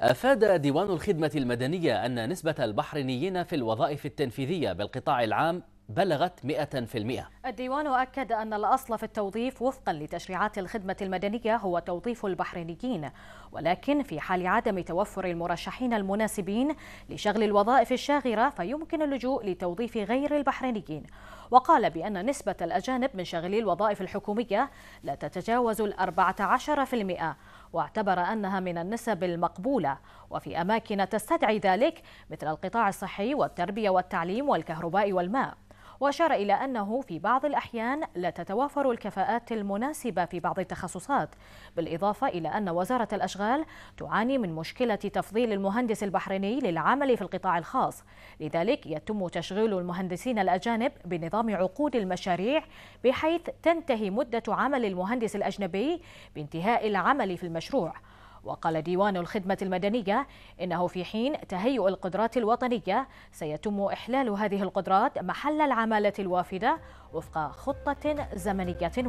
أفاد ديوان الخدمة المدنية أن نسبة البحرينيين في الوظائف التنفيذية بالقطاع العام بلغت 100% الديوان أكد أن الأصل في التوظيف وفقا لتشريعات الخدمة المدنية هو توظيف البحرينيين ولكن في حال عدم توفر المرشحين المناسبين لشغل الوظائف الشاغرة فيمكن اللجوء لتوظيف غير البحرينيين وقال بأن نسبة الأجانب من شغلي الوظائف الحكومية لا تتجاوز الأربعة عشر في المئة واعتبر أنها من النسب المقبولة وفي أماكن تستدعي ذلك مثل القطاع الصحي والتربية والتعليم والكهرباء والماء وأشار إلى أنه في بعض الأحيان لا تتوافر الكفاءات المناسبة في بعض التخصصات بالإضافة إلى أن وزارة الأشغال تعاني من مشكلة تفضيل المهندس البحريني للعمل في القطاع الخاص لذلك يتم تشغيل المهندسين الأجانب بنظام عقود المشاريع بحيث تنتهي مدة عمل المهندس الأجنبي بانتهاء العمل في المشروع وقال ديوان الخدمة المدنية إنه في حين تهيئ القدرات الوطنية سيتم إحلال هذه القدرات محل العمالة الوافدة وفق خطة زمنية